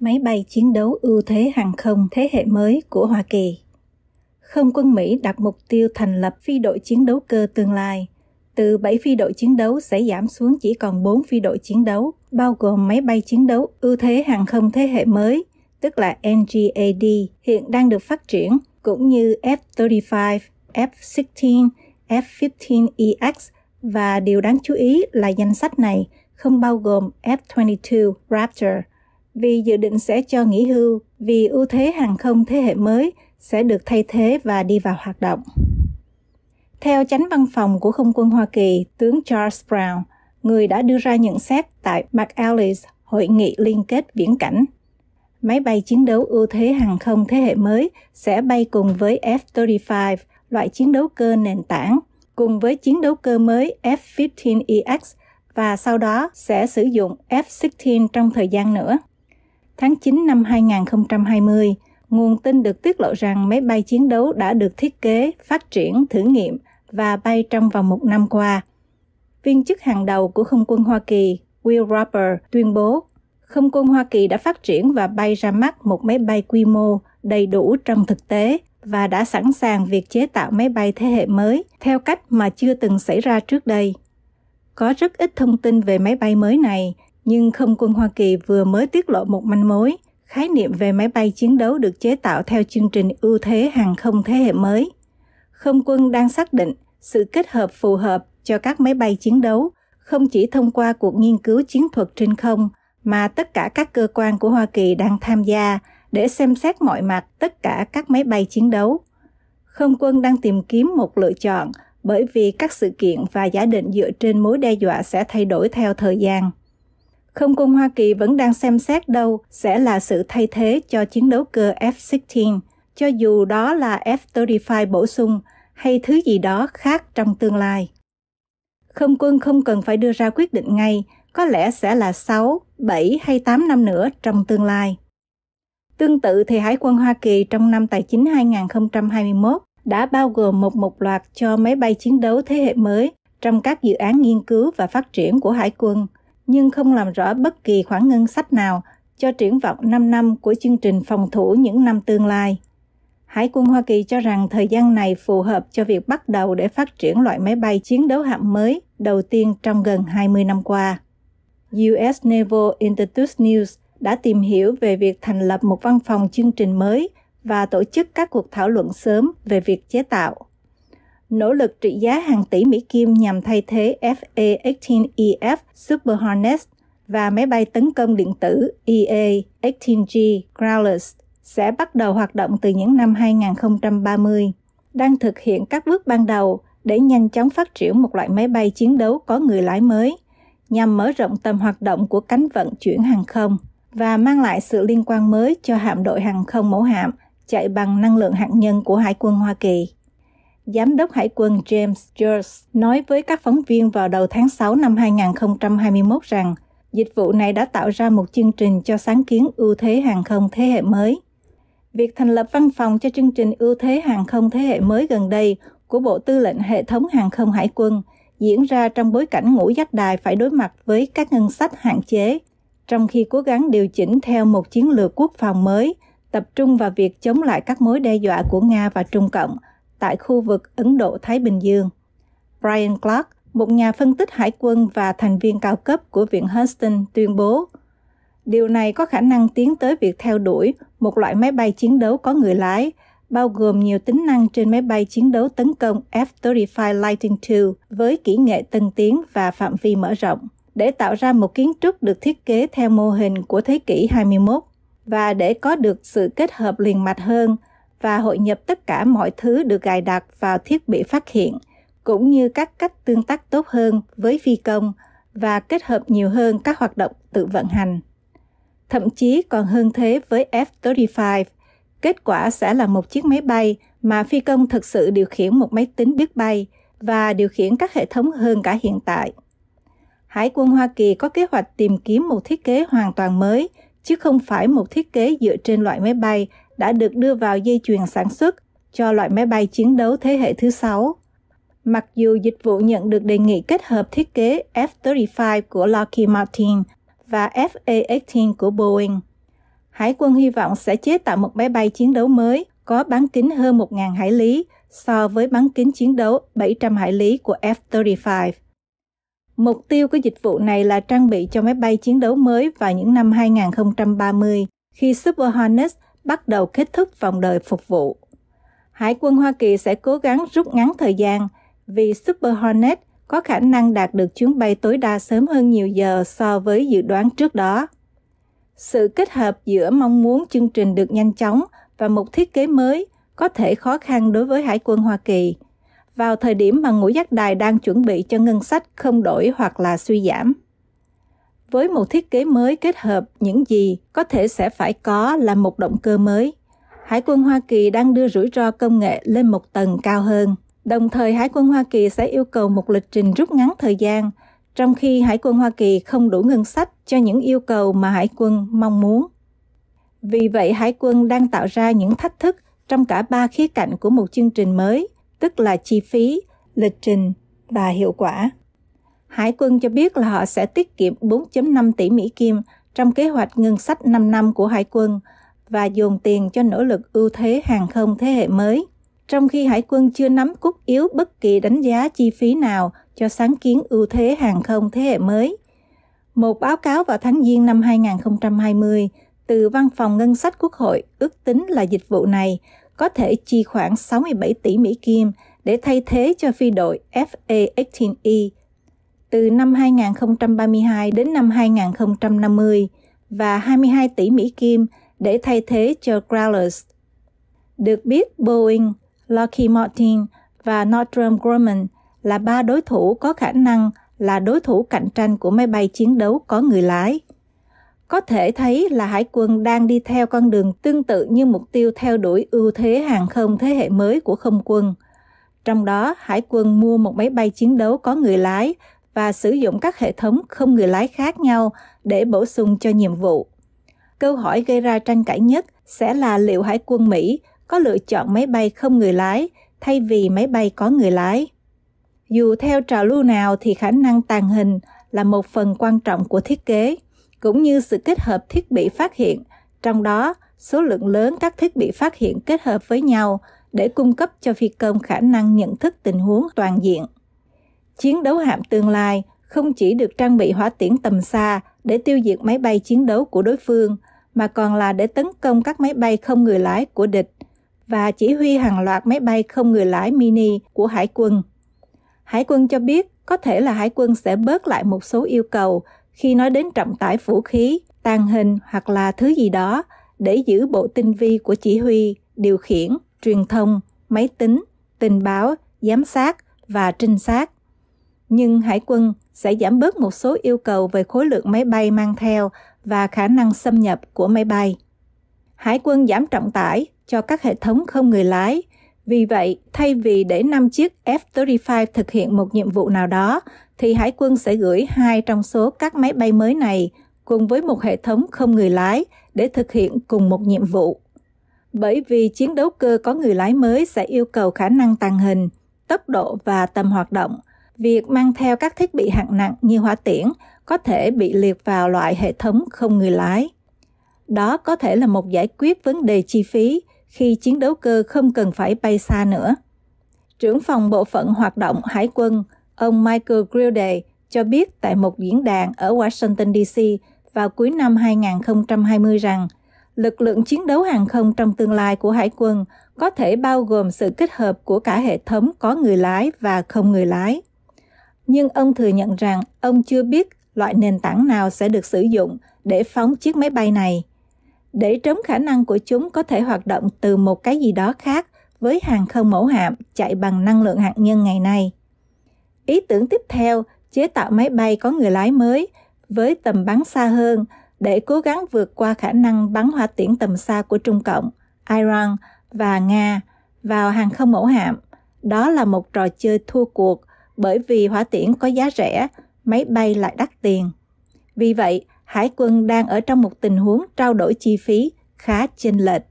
máy bay chiến đấu ưu thế hàng không thế hệ mới của Hoa Kỳ. Không quân Mỹ đặt mục tiêu thành lập phi đội chiến đấu cơ tương lai. Từ 7 phi đội chiến đấu sẽ giảm xuống chỉ còn 4 phi đội chiến đấu, bao gồm máy bay chiến đấu ưu thế hàng không thế hệ mới, tức là NGAD, hiện đang được phát triển, cũng như F-35, F-16, F-15EX và điều đáng chú ý là danh sách này không bao gồm F-22 Raptor vì dự định sẽ cho nghỉ hưu vì ưu thế hàng không thế hệ mới sẽ được thay thế và đi vào hoạt động. Theo chánh văn phòng của Không quân Hoa Kỳ, tướng Charles Brown, người đã đưa ra nhận xét tại McAllis Hội nghị Liên kết Viễn cảnh. Máy bay chiến đấu ưu thế hàng không thế hệ mới sẽ bay cùng với F-35, loại chiến đấu cơ nền tảng, cùng với chiến đấu cơ mới F-15EX e và sau đó sẽ sử dụng F-16 trong thời gian nữa. Tháng 9 năm 2020, nguồn tin được tiết lộ rằng máy bay chiến đấu đã được thiết kế, phát triển, thử nghiệm và bay trong vòng một năm qua. Viên chức hàng đầu của Không quân Hoa Kỳ, Will Roper, tuyên bố Không quân Hoa Kỳ đã phát triển và bay ra mắt một máy bay quy mô đầy đủ trong thực tế và đã sẵn sàng việc chế tạo máy bay thế hệ mới theo cách mà chưa từng xảy ra trước đây. Có rất ít thông tin về máy bay mới này, nhưng không quân Hoa Kỳ vừa mới tiết lộ một manh mối, khái niệm về máy bay chiến đấu được chế tạo theo chương trình ưu thế hàng không thế hệ mới. Không quân đang xác định sự kết hợp phù hợp cho các máy bay chiến đấu không chỉ thông qua cuộc nghiên cứu chiến thuật trên không mà tất cả các cơ quan của Hoa Kỳ đang tham gia để xem xét mọi mặt tất cả các máy bay chiến đấu. Không quân đang tìm kiếm một lựa chọn bởi vì các sự kiện và giả định dựa trên mối đe dọa sẽ thay đổi theo thời gian không quân Hoa Kỳ vẫn đang xem xét đâu sẽ là sự thay thế cho chiến đấu cơ F-16, cho dù đó là F-35 bổ sung hay thứ gì đó khác trong tương lai. Không quân không cần phải đưa ra quyết định ngay, có lẽ sẽ là 6, 7 hay 8 năm nữa trong tương lai. Tương tự thì Hải quân Hoa Kỳ trong năm tài chính 2021 đã bao gồm một một loạt cho máy bay chiến đấu thế hệ mới trong các dự án nghiên cứu và phát triển của Hải quân – nhưng không làm rõ bất kỳ khoản ngân sách nào cho triển vọng 5 năm của chương trình phòng thủ những năm tương lai. Hải quân Hoa Kỳ cho rằng thời gian này phù hợp cho việc bắt đầu để phát triển loại máy bay chiến đấu hạm mới đầu tiên trong gần 20 năm qua. US Naval Institute News đã tìm hiểu về việc thành lập một văn phòng chương trình mới và tổ chức các cuộc thảo luận sớm về việc chế tạo nỗ lực trị giá hàng tỷ Mỹ Kim nhằm thay thế FA-18EF e Super Hornet và máy bay tấn công điện tử EA-18G Growlers sẽ bắt đầu hoạt động từ những năm 2030, đang thực hiện các bước ban đầu để nhanh chóng phát triển một loại máy bay chiến đấu có người lái mới, nhằm mở rộng tầm hoạt động của cánh vận chuyển hàng không và mang lại sự liên quan mới cho hạm đội hàng không mẫu hạm chạy bằng năng lượng hạt nhân của Hải quân Hoa Kỳ. Giám đốc Hải quân James George nói với các phóng viên vào đầu tháng 6 năm 2021 rằng dịch vụ này đã tạo ra một chương trình cho sáng kiến ưu thế hàng không thế hệ mới. Việc thành lập văn phòng cho chương trình ưu thế hàng không thế hệ mới gần đây của Bộ Tư lệnh Hệ thống Hàng không Hải quân diễn ra trong bối cảnh ngũ giác đài phải đối mặt với các ngân sách hạn chế, trong khi cố gắng điều chỉnh theo một chiến lược quốc phòng mới, tập trung vào việc chống lại các mối đe dọa của Nga và Trung Cộng – tại khu vực Ấn Độ-Thái Bình Dương. Brian Clark, một nhà phân tích hải quân và thành viên cao cấp của Viện Houston tuyên bố, điều này có khả năng tiến tới việc theo đuổi một loại máy bay chiến đấu có người lái, bao gồm nhiều tính năng trên máy bay chiến đấu tấn công F-35 Lightning II với kỹ nghệ tân tiến và phạm vi mở rộng, để tạo ra một kiến trúc được thiết kế theo mô hình của thế kỷ 21 và để có được sự kết hợp liền mạch hơn và hội nhập tất cả mọi thứ được cài đặt vào thiết bị phát hiện, cũng như các cách tương tác tốt hơn với phi công và kết hợp nhiều hơn các hoạt động tự vận hành. Thậm chí còn hơn thế với F-35, kết quả sẽ là một chiếc máy bay mà phi công thực sự điều khiển một máy tính biết bay và điều khiển các hệ thống hơn cả hiện tại. Hải quân Hoa Kỳ có kế hoạch tìm kiếm một thiết kế hoàn toàn mới, chứ không phải một thiết kế dựa trên loại máy bay đã được đưa vào dây chuyền sản xuất cho loại máy bay chiến đấu thế hệ thứ sáu. Mặc dù dịch vụ nhận được đề nghị kết hợp thiết kế F-35 của Lockheed Martin và FA-18 của Boeing, Hải quân hy vọng sẽ chế tạo một máy bay chiến đấu mới có bán kính hơn 1.000 hải lý so với bán kính chiến đấu 700 hải lý của F-35. Mục tiêu của dịch vụ này là trang bị cho máy bay chiến đấu mới vào những năm 2030 khi Super Hornets bắt đầu kết thúc vòng đời phục vụ. Hải quân Hoa Kỳ sẽ cố gắng rút ngắn thời gian vì Super Hornet có khả năng đạt được chuyến bay tối đa sớm hơn nhiều giờ so với dự đoán trước đó. Sự kết hợp giữa mong muốn chương trình được nhanh chóng và một thiết kế mới có thể khó khăn đối với Hải quân Hoa Kỳ. Vào thời điểm mà ngũ giác đài đang chuẩn bị cho ngân sách không đổi hoặc là suy giảm với một thiết kế mới kết hợp những gì có thể sẽ phải có là một động cơ mới. Hải quân Hoa Kỳ đang đưa rủi ro công nghệ lên một tầng cao hơn. Đồng thời, Hải quân Hoa Kỳ sẽ yêu cầu một lịch trình rút ngắn thời gian, trong khi Hải quân Hoa Kỳ không đủ ngân sách cho những yêu cầu mà Hải quân mong muốn. Vì vậy, Hải quân đang tạo ra những thách thức trong cả ba khía cạnh của một chương trình mới, tức là chi phí, lịch trình và hiệu quả. Hải quân cho biết là họ sẽ tiết kiệm 4.5 tỷ Mỹ Kim trong kế hoạch ngân sách 5 năm của Hải quân và dồn tiền cho nỗ lực ưu thế hàng không thế hệ mới. Trong khi Hải quân chưa nắm cốt yếu bất kỳ đánh giá chi phí nào cho sáng kiến ưu thế hàng không thế hệ mới. Một báo cáo vào tháng Giêng năm 2020 từ Văn phòng Ngân sách Quốc hội ước tính là dịch vụ này có thể chi khoảng 67 tỷ Mỹ Kim để thay thế cho phi đội FA-18E từ năm 2032 đến năm 2050 và 22 tỷ Mỹ Kim để thay thế cho Growlers. Được biết, Boeing, Lockheed Martin và Northrop Grumman là ba đối thủ có khả năng là đối thủ cạnh tranh của máy bay chiến đấu có người lái. Có thể thấy là hải quân đang đi theo con đường tương tự như mục tiêu theo đuổi ưu thế hàng không thế hệ mới của không quân. Trong đó, hải quân mua một máy bay chiến đấu có người lái và sử dụng các hệ thống không người lái khác nhau để bổ sung cho nhiệm vụ. Câu hỏi gây ra tranh cãi nhất sẽ là liệu Hải quân Mỹ có lựa chọn máy bay không người lái thay vì máy bay có người lái. Dù theo trào lưu nào thì khả năng tàng hình là một phần quan trọng của thiết kế, cũng như sự kết hợp thiết bị phát hiện, trong đó số lượng lớn các thiết bị phát hiện kết hợp với nhau để cung cấp cho phi công khả năng nhận thức tình huống toàn diện chiến đấu hạm tương lai không chỉ được trang bị hỏa tiễn tầm xa để tiêu diệt máy bay chiến đấu của đối phương, mà còn là để tấn công các máy bay không người lái của địch và chỉ huy hàng loạt máy bay không người lái mini của hải quân. Hải quân cho biết có thể là hải quân sẽ bớt lại một số yêu cầu khi nói đến trọng tải vũ khí, tàn hình hoặc là thứ gì đó để giữ bộ tinh vi của chỉ huy, điều khiển, truyền thông, máy tính, tình báo, giám sát và trinh sát nhưng hải quân sẽ giảm bớt một số yêu cầu về khối lượng máy bay mang theo và khả năng xâm nhập của máy bay. Hải quân giảm trọng tải cho các hệ thống không người lái. Vì vậy, thay vì để 5 chiếc F-35 thực hiện một nhiệm vụ nào đó, thì Hải quân sẽ gửi hai trong số các máy bay mới này cùng với một hệ thống không người lái để thực hiện cùng một nhiệm vụ. Bởi vì chiến đấu cơ có người lái mới sẽ yêu cầu khả năng tàng hình, tốc độ và tầm hoạt động – Việc mang theo các thiết bị hạng nặng như hỏa tiễn có thể bị liệt vào loại hệ thống không người lái. Đó có thể là một giải quyết vấn đề chi phí khi chiến đấu cơ không cần phải bay xa nữa. Trưởng phòng bộ phận hoạt động hải quân, ông Michael Grilde cho biết tại một diễn đàn ở Washington DC vào cuối năm 2020 rằng lực lượng chiến đấu hàng không trong tương lai của hải quân có thể bao gồm sự kết hợp của cả hệ thống có người lái và không người lái nhưng ông thừa nhận rằng ông chưa biết loại nền tảng nào sẽ được sử dụng để phóng chiếc máy bay này. Để trống khả năng của chúng có thể hoạt động từ một cái gì đó khác với hàng không mẫu hạm chạy bằng năng lượng hạt nhân ngày nay. Ý tưởng tiếp theo chế tạo máy bay có người lái mới với tầm bắn xa hơn để cố gắng vượt qua khả năng bắn hỏa tiễn tầm xa của Trung Cộng, Iran và Nga vào hàng không mẫu hạm. Đó là một trò chơi thua cuộc bởi vì hỏa tiễn có giá rẻ, máy bay lại đắt tiền. Vì vậy, hải quân đang ở trong một tình huống trao đổi chi phí khá chênh lệch.